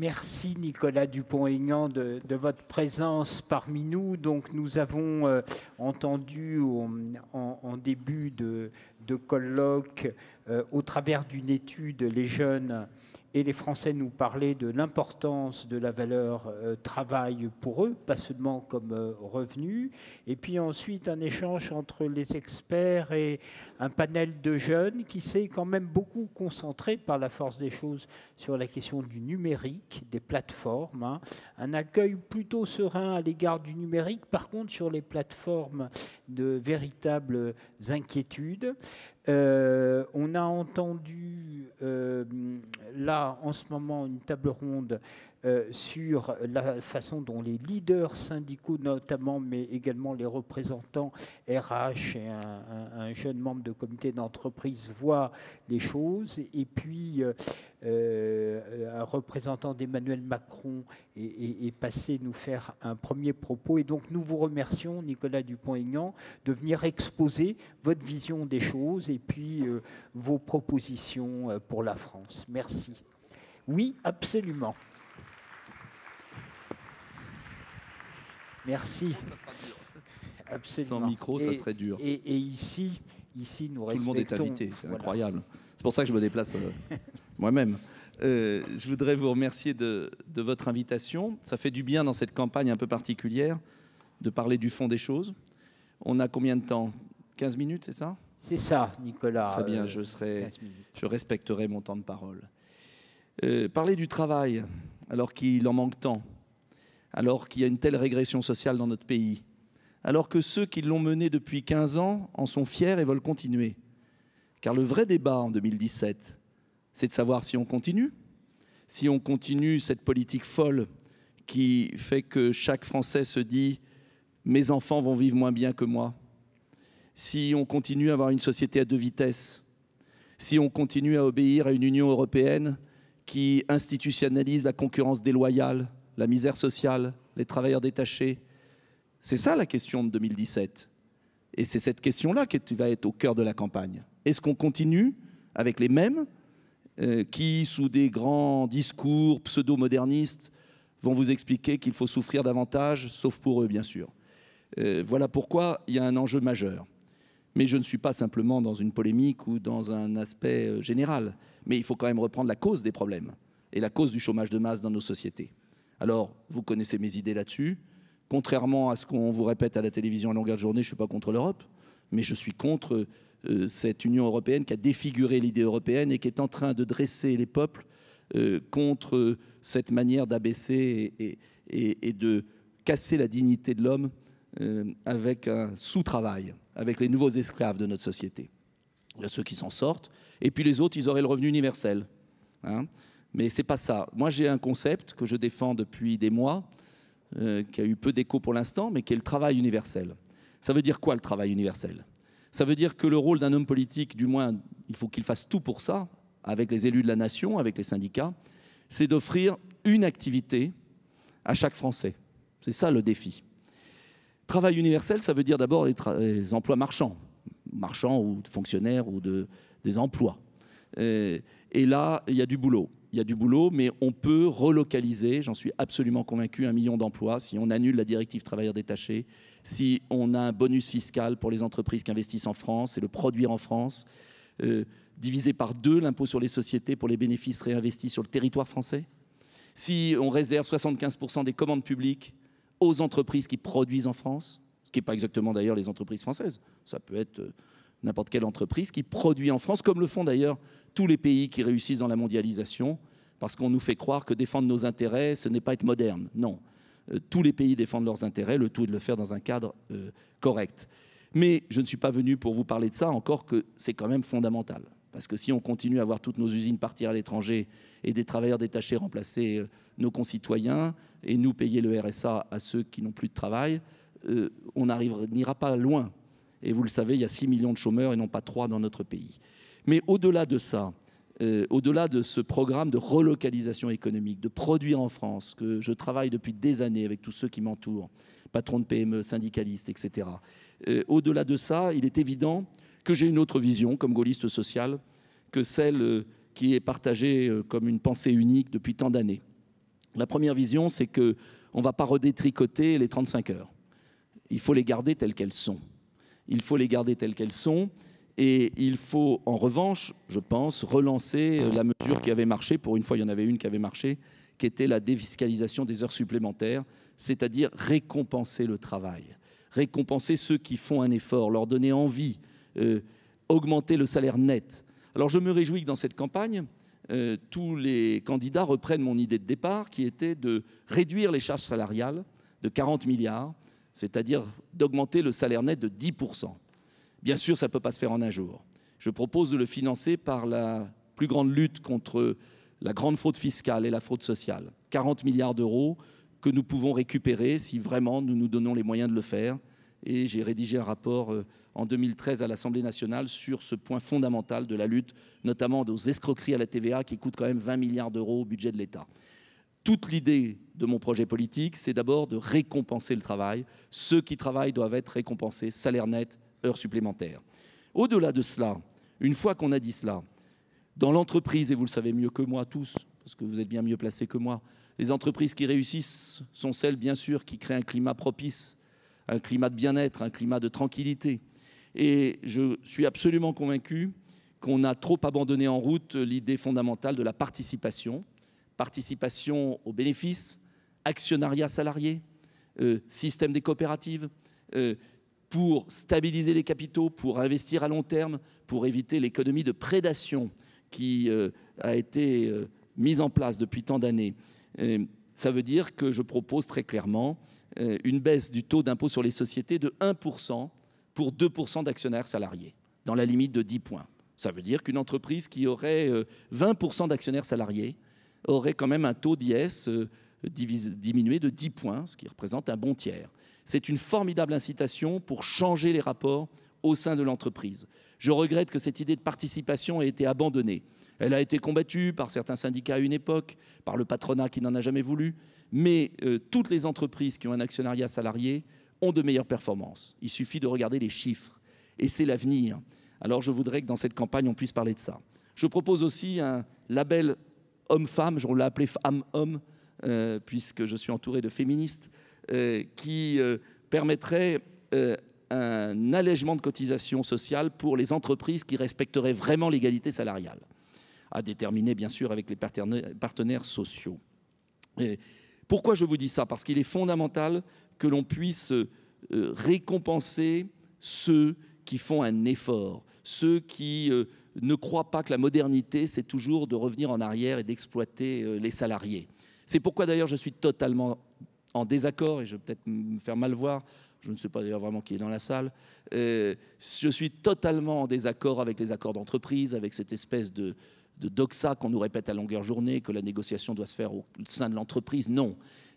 Merci Nicolas Dupont-Aignan de, votre présence parmi nous. Donc nous avons euh, entendu en, début de, colloque, euh, au travers d'une étude, les jeunes et les Français nous parlaient de l'importance de la valeur euh, travail pour eux, pas seulement comme euh, revenu. Et puis ensuite, un échange entre les experts et un panel de jeunes qui s'est quand même beaucoup concentré par la force des choses sur la question du numérique, des plateformes. Hein. Un accueil plutôt serein à l'égard du numérique, par contre, sur les plateformes de véritables inquiétudes. Euh, on a entendu euh, là en ce moment une table ronde euh, sur la façon dont les leaders syndicaux, notamment, mais également les représentants RH et un, jeune membre de comité d'entreprise voient les choses. Et puis, euh, euh, un représentant d'Emmanuel Macron est, passé nous faire un premier propos. Et donc, nous vous remercions, Nicolas Dupont-Aignan, de venir exposer votre vision des choses et puis vos propositions pour la France. Merci. Oui, absolument. Merci. Sans micro, ça serait dur. Et, ici, ici, nous Tout Tout le monde est invité, c'est incroyable. C'est pour ça que je me déplace euh, moi-même. Euh, je voudrais vous remercier de, votre invitation. Ça fait du bien dans cette campagne un peu particulière de parler du fond des choses. On a combien de temps 15 minutes, c'est ça C'est ça, Nicolas. Très bien, euh, je, serai, je respecterai mon temps de parole. parler du travail, alors qu'il en manque tant alors qu'il y a une telle régression sociale dans notre pays, alors que ceux qui l'ont menée depuis 15 ans en sont fiers et veulent continuer. Car le vrai débat en 2017, c'est de savoir si on continue, si on continue cette politique folle qui fait que chaque Français se dit mes enfants vont vivre moins bien que moi, si on continue à avoir une société à deux vitesses, si on continue à obéir à une Union européenne qui institutionnalise la concurrence déloyale, la misère sociale, les travailleurs détachés. C'est ça la question de 2017. Et c'est cette question-là qui va être au cœur de la campagne. Est-ce qu'on continue avec les mêmes euh, qui, sous des grands discours pseudo-modernistes, vont vous expliquer qu'il faut souffrir davantage, sauf pour eux, bien sûr euh, Voilà pourquoi il y a un enjeu majeur. Mais je ne suis pas simplement dans une polémique ou dans un aspect euh, général. Mais il faut quand même reprendre la cause des problèmes et la cause du chômage de masse dans nos sociétés. Alors, vous connaissez mes idées là-dessus. Contrairement à ce qu'on vous répète à la télévision à longueur de journée, je ne suis pas contre l'Europe, mais je suis contre euh, cette Union européenne qui a défiguré l'idée européenne et qui est en train de dresser les peuples euh, contre euh, cette manière d'abaisser et, de casser la dignité de l'homme avec un sous-travail, avec les nouveaux esclaves de notre société. Il y a ceux qui s'en sortent, et puis les autres, ils auraient le revenu universel. Hein mais c'est pas ça. Moi, j'ai un concept que je défends depuis des mois, euh, qui a eu peu d'écho pour l'instant, mais qui est le travail universel. Ça veut dire quoi le travail universel Ça veut dire que le rôle d'un homme politique, du moins, il faut qu'il fasse tout pour ça, avec les élus de la nation, avec les syndicats, c'est d'offrir une activité à chaque Français. C'est ça le défi. Travail universel, ça veut dire d'abord les, emplois marchands, marchands ou fonctionnaires ou des emplois. Euh, et là, il y a du boulot il y a du boulot, mais on peut relocaliser, j'en suis absolument convaincu, un million d'emplois si on annule la directive travailleurs détachés, si on a un bonus fiscal pour les entreprises qui investissent en France et le produire en France, euh, par deux l'impôt sur les sociétés pour les bénéfices réinvestis sur le territoire français, si on réserve 75% des commandes publiques aux entreprises qui produisent en France, ce qui n'est pas exactement d'ailleurs les entreprises françaises, ça peut être... Euh, n'importe quelle entreprise qui produit en France, comme le font d'ailleurs tous les pays qui réussissent dans la mondialisation, parce qu'on nous fait croire que défendre nos intérêts, ce n'est pas être moderne. Non, euh, tous les pays défendent leurs intérêts, le tout est de le faire dans un cadre euh, correct. Mais je ne suis pas venu pour vous parler de ça, encore que c'est quand même fondamental. Parce que si on continue à voir toutes nos usines partir à l'étranger et des travailleurs détachés remplacer euh, nos concitoyens et nous payer le RSA à ceux qui n'ont plus de travail, on n'ira pas loin et vous le savez, il y a 6 millions de chômeurs et non pas 3 dans notre pays. Mais au-delà de ça, euh, au-delà de ce programme de relocalisation économique, de produits en France, que je travaille depuis des années avec tous ceux qui m'entourent, patrons de PME, syndicalistes, etc. Euh, au-delà de ça, il est évident que j'ai une autre vision comme gaulliste social que celle euh, qui est partagée comme une pensée unique depuis tant d'années. La première vision, c'est qu'on ne va pas redétricoter les 35 heures. Il faut les garder telles qu'elles sont il faut les garder telles qu'elles sont. Et il faut, en revanche, je pense, relancer euh, la mesure qui avait marché. Pour une fois, il y en avait une qui avait marché, qui était la défiscalisation des heures supplémentaires, c'est-à-dire récompenser le travail, récompenser ceux qui font un effort, leur donner envie, euh, augmenter le salaire net. Alors je me réjouis que dans cette campagne, euh, tous les candidats reprennent mon idée de départ, qui était de réduire les charges salariales de 40 milliards c'est-à-dire d'augmenter le salaire net de 10%. Bien sûr, ça ne peut pas se faire en un jour. Je propose de le financer par la plus grande lutte contre la grande fraude fiscale et la fraude sociale. 40 milliards d'euros que nous pouvons récupérer si vraiment nous nous donnons les moyens de le faire. Et j'ai rédigé un rapport euh, en 2013 à l'Assemblée nationale sur ce point fondamental de la lutte, notamment aux escroqueries à la TVA qui coûtent quand même 20 milliards d'euros au budget de l'État toute l'idée de mon projet politique, c'est d'abord de récompenser le travail. Ceux qui travaillent doivent être récompensés, salaire net, heures supplémentaires. Au-delà de cela, une fois qu'on a dit cela, dans l'entreprise, et vous le savez mieux que moi tous, parce que vous êtes bien mieux placés que moi, les entreprises qui réussissent sont celles, bien sûr, qui créent un climat propice, un climat de bien-être, un climat de tranquillité. Et je suis absolument convaincu qu'on a trop abandonné en route l'idée fondamentale de la participation, participation aux bénéfices, actionnariat salarié, euh, système des coopératives, euh, pour stabiliser les capitaux, pour investir à long terme, pour éviter l'économie de prédation qui euh, a été mise en place depuis tant d'années. Ça veut dire que je propose très clairement une baisse du taux d'impôt sur les sociétés de 1% pour 2% d'actionnaires salariés, dans la limite de 10 points. Ça veut dire qu'une entreprise qui aurait 20% d'actionnaires salariés aurait quand même un taux d'IS euh, diminué de 10 points, ce qui représente un bon tiers. C'est une formidable incitation pour changer les rapports au sein de l'entreprise. Je regrette que cette idée de participation ait été abandonnée. Elle a été combattue par certains syndicats à une époque, par le patronat qui n'en a jamais voulu, mais euh, toutes les entreprises qui ont un actionnariat salarié ont de meilleures performances. Il suffit de regarder les chiffres, et c'est l'avenir. Alors je voudrais que dans cette campagne, on puisse parler de ça. Je propose aussi un label homme-femme, on l'a appelé femme-homme, euh, puisque je suis entouré de féministes, euh, qui euh, permettrait un allègement de cotisations sociales pour les entreprises qui respecteraient vraiment l'égalité salariale, à déterminer bien sûr avec les partenaires sociaux. pourquoi je vous dis ça Parce qu'il est fondamental que l'on puisse récompenser ceux qui font un effort, ceux qui ne croient pas que la modernité, c'est toujours de revenir en arrière et d'exploiter euh, les salariés. C'est pourquoi d'ailleurs je suis totalement en désaccord, et je vais peut-être me faire mal voir, je ne sais pas d'ailleurs vraiment qui est dans la salle, euh, je suis totalement en désaccord avec les accords d'entreprise, avec cette espèce de, doxa qu'on nous répète à longueur journée, que la négociation doit se faire au sein de l'entreprise. Non,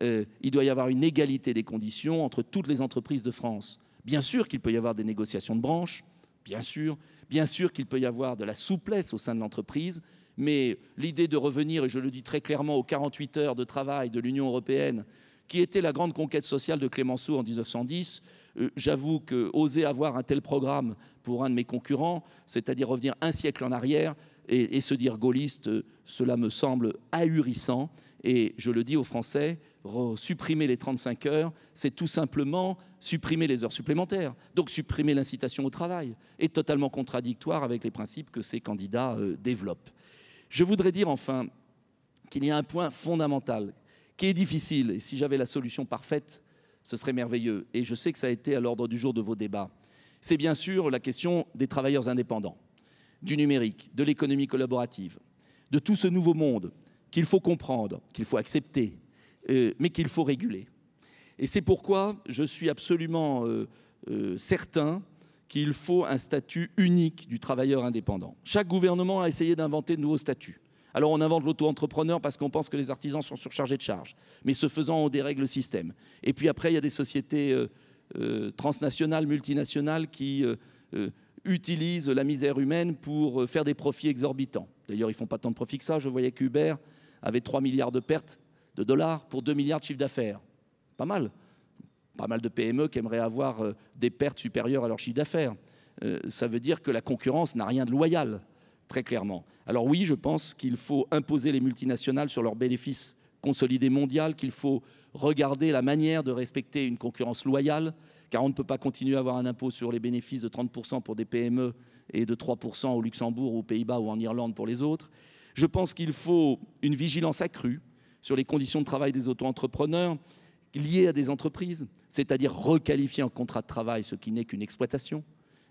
euh, il doit y avoir une égalité des conditions entre toutes les entreprises de France. Bien sûr qu'il peut y avoir des négociations de branches, Bien sûr, bien sûr qu'il peut y avoir de la souplesse au sein de l'entreprise, mais l'idée de revenir, et je le dis très clairement, aux 48 heures de travail de l'Union européenne, qui était la grande conquête sociale de Clémenceau en 1910, euh, j'avoue que oser avoir un tel programme pour un de mes concurrents, c'est-à-dire revenir un siècle en arrière, et, se dire gaulliste, euh, cela me semble ahurissant. Et je le dis aux Français, supprimer les 35 heures, c'est tout simplement supprimer les heures supplémentaires, donc supprimer l'incitation au travail, est totalement contradictoire avec les principes que ces candidats euh, développent. Je voudrais dire enfin qu'il y a un point fondamental qui est difficile, et si j'avais la solution parfaite, ce serait merveilleux, et je sais que ça a été à l'ordre du jour de vos débats. C'est bien sûr la question des travailleurs indépendants du numérique, de l'économie collaborative, de tout ce nouveau monde qu'il faut comprendre, qu'il faut accepter, euh, mais qu'il faut réguler. Et c'est pourquoi je suis absolument euh, euh, certain qu'il faut un statut unique du travailleur indépendant. Chaque gouvernement a essayé d'inventer de nouveaux statuts. Alors on invente l'auto-entrepreneur parce qu'on pense que les artisans sont surchargés de charges. Mais ce faisant, on dérègle le système. Et puis après, il y a des sociétés transnationales, multinationales qui utilisent la misère humaine pour euh, faire des profits exorbitants. D'ailleurs, ils ne font pas tant de profits que ça. Je voyais qu'Uber avait 3 milliards de pertes de dollars pour 2 milliards de chiffre d'affaires. Pas mal. Pas mal de PME qui aimeraient avoir euh, des pertes supérieures à leur chiffre d'affaires. Euh, ça veut dire que la concurrence n'a rien de loyal, très clairement. Alors oui, je pense qu'il faut imposer les multinationales sur leurs bénéfices consolidés mondiaux, qu'il faut regarder la manière de respecter une concurrence loyale, car on ne peut pas continuer à avoir un impôt sur les bénéfices de 30% pour des PME et de 3% au Luxembourg, aux Pays-Bas ou en Irlande pour les autres. Je pense qu'il faut une vigilance accrue sur les conditions de travail des auto-entrepreneurs liées à des entreprises, c'est-à-dire requalifier en contrat de travail ce qui n'est qu'une exploitation.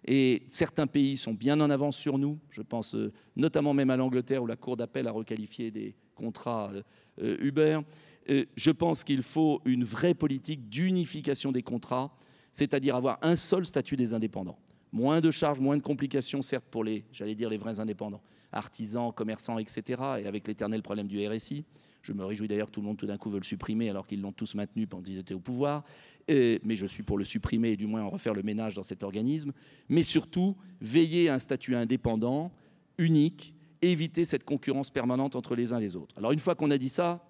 Et certains pays sont bien en avance sur nous, je pense euh, notamment même à l'Angleterre où la Cour d'appel a requalifié des contrats euh, euh, Uber. je pense qu'il faut une vraie politique d'unification des contrats c'est-à-dire avoir un seul statut des indépendants. Moins de charges, moins de complications, certes, pour les, j'allais dire, les vrais indépendants, artisans, commerçants, etc., et avec l'éternel problème du RSI. Je me réjouis d'ailleurs que tout le monde, tout d'un coup, veut le supprimer alors qu'ils l'ont tous maintenu pendant qu'ils étaient au pouvoir. mais je suis pour le supprimer et du moins en refaire le ménage dans cet organisme. Mais surtout, veiller à un statut indépendant, unique, éviter cette concurrence permanente entre les uns et les autres. Alors une fois qu'on a dit ça,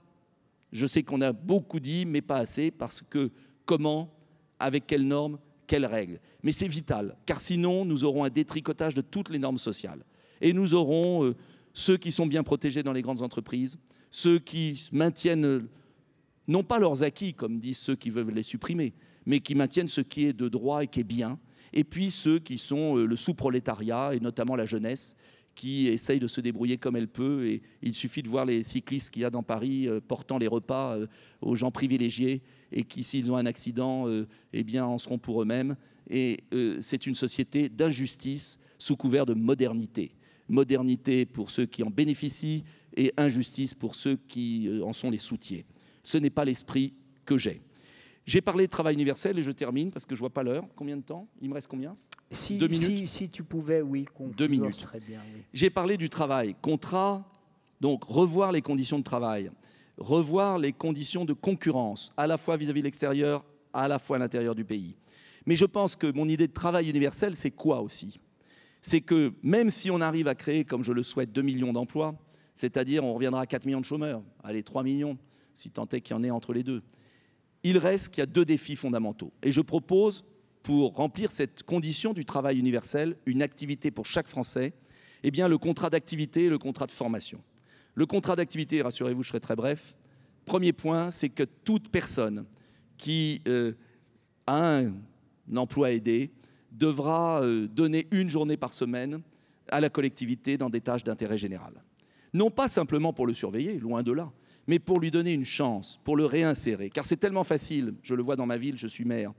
je sais qu'on a beaucoup dit, mais pas assez, parce que comment avec quelles normes, quelles règles. Mais c'est vital, car sinon, nous aurons un détricotage de toutes les normes sociales. Et nous aurons euh, ceux qui sont bien protégés dans les grandes entreprises, ceux qui maintiennent, non pas leurs acquis, comme disent ceux qui veulent les supprimer, mais qui maintiennent ce qui est de droit et qui est bien, et puis ceux qui sont euh, le sous-prolétariat, et notamment la jeunesse, qui essaye de se débrouiller comme elle peut. Et il suffit de voir les cyclistes qu'il y a dans Paris euh, portant les repas euh, aux gens privilégiés et qui, s'ils ont un accident, euh, eh bien, en seront pour eux-mêmes. Et c'est une société d'injustice sous couvert de modernité. Modernité pour ceux qui en bénéficient et injustice pour ceux qui en sont les soutiers. Ce n'est pas l'esprit que j'ai. J'ai parlé de travail universel et je termine parce que je ne vois pas l'heure. Combien de temps Il me reste combien si, si, tu pouvais, oui, conclure, Deux minutes. J'ai parlé du travail, contrat, donc revoir les conditions de travail, revoir les conditions de concurrence, à la fois vis-à-vis -vis de l'extérieur, à la fois à l'intérieur du pays. Mais je pense que mon idée de travail universel, c'est quoi aussi C'est que même si on arrive à créer, comme je le souhaite, 2 millions d'emplois, c'est-à-dire on reviendra à 4 millions de chômeurs, allez 3 millions, si tant est qu'il y en ait entre les deux, il reste qu'il y a deux défis fondamentaux. Et je propose pour remplir cette condition du travail universel, une activité pour chaque Français, eh bien, le contrat d'activité et le contrat de formation. Le contrat d'activité, rassurez-vous, je serai très bref. Premier point, c'est que toute personne qui euh, a un, emploi aidé devra euh, donner une journée par semaine à la collectivité dans des tâches d'intérêt général. Non pas simplement pour le surveiller, loin de là, mais pour lui donner une chance, pour le réinsérer. Car c'est tellement facile, je le vois dans ma ville, je suis maire,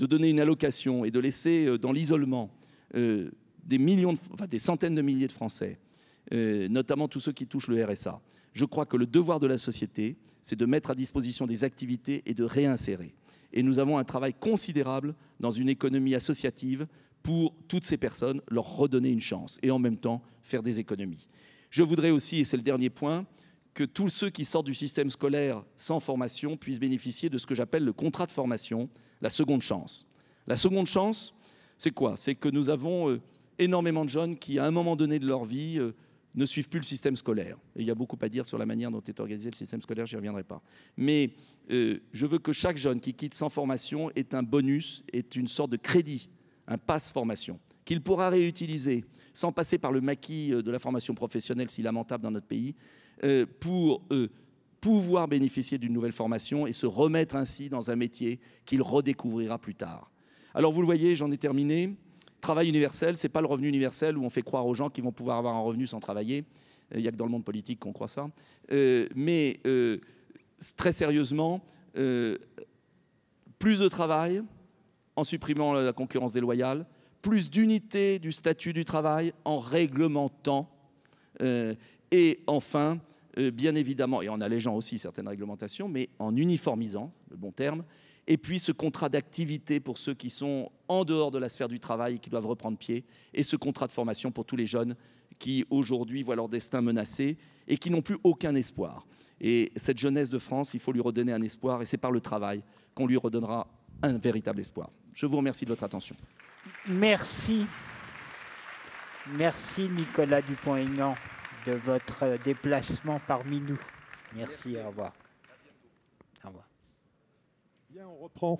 de donner une allocation et de laisser euh, dans l'isolement euh, des millions, des centaines de milliers de Français, euh, notamment tous ceux qui touchent le RSA, je crois que le devoir de la société, c'est de mettre à disposition des activités et de réinsérer. Et nous avons un travail considérable dans une économie associative pour toutes ces personnes, leur redonner une chance et en même temps faire des économies. Je voudrais aussi, et c'est le dernier point, que tous ceux qui sortent du système scolaire sans formation puissent bénéficier de ce que j'appelle le contrat de formation, la seconde chance. La seconde chance, c'est quoi C'est que nous avons euh, énormément de jeunes qui, à un moment donné de leur vie, euh, ne suivent plus le système scolaire. il y a beaucoup à dire sur la manière dont est organisé le système scolaire, j'y reviendrai pas. Mais euh, je veux que chaque jeune qui quitte sans formation ait un bonus, ait une sorte de crédit, un passe formation, qu'il pourra réutiliser sans passer par le maquis de la formation professionnelle si lamentable dans notre pays, euh, pour euh, pouvoir bénéficier d'une nouvelle formation et se remettre ainsi dans un métier qu'il redécouvrira plus tard. Alors vous le voyez, j'en ai terminé. Travail universel, ce n'est pas le revenu universel où on fait croire aux gens qu'ils vont pouvoir avoir un revenu sans travailler. Euh, il n'y a que dans le monde politique qu'on croit ça. mais très sérieusement, plus de travail en supprimant la concurrence déloyale, plus d'unité du statut du travail en réglementant et enfin, euh, bien évidemment, et en allégeant aussi certaines réglementations, mais en uniformisant, le bon terme, et puis ce contrat d'activité pour ceux qui sont en dehors de la sphère du travail et qui doivent reprendre pied, et ce contrat de formation pour tous les jeunes qui aujourd'hui voient leur destin menacé et qui n'ont plus aucun espoir. Et cette jeunesse de France, il faut lui redonner un espoir, et c'est par le travail qu'on lui redonnera un véritable espoir. Je vous remercie de votre attention. Merci. Merci Nicolas Dupont-Aignan de votre déplacement parmi nous. Merci, au revoir. Au revoir. Bien, on reprend.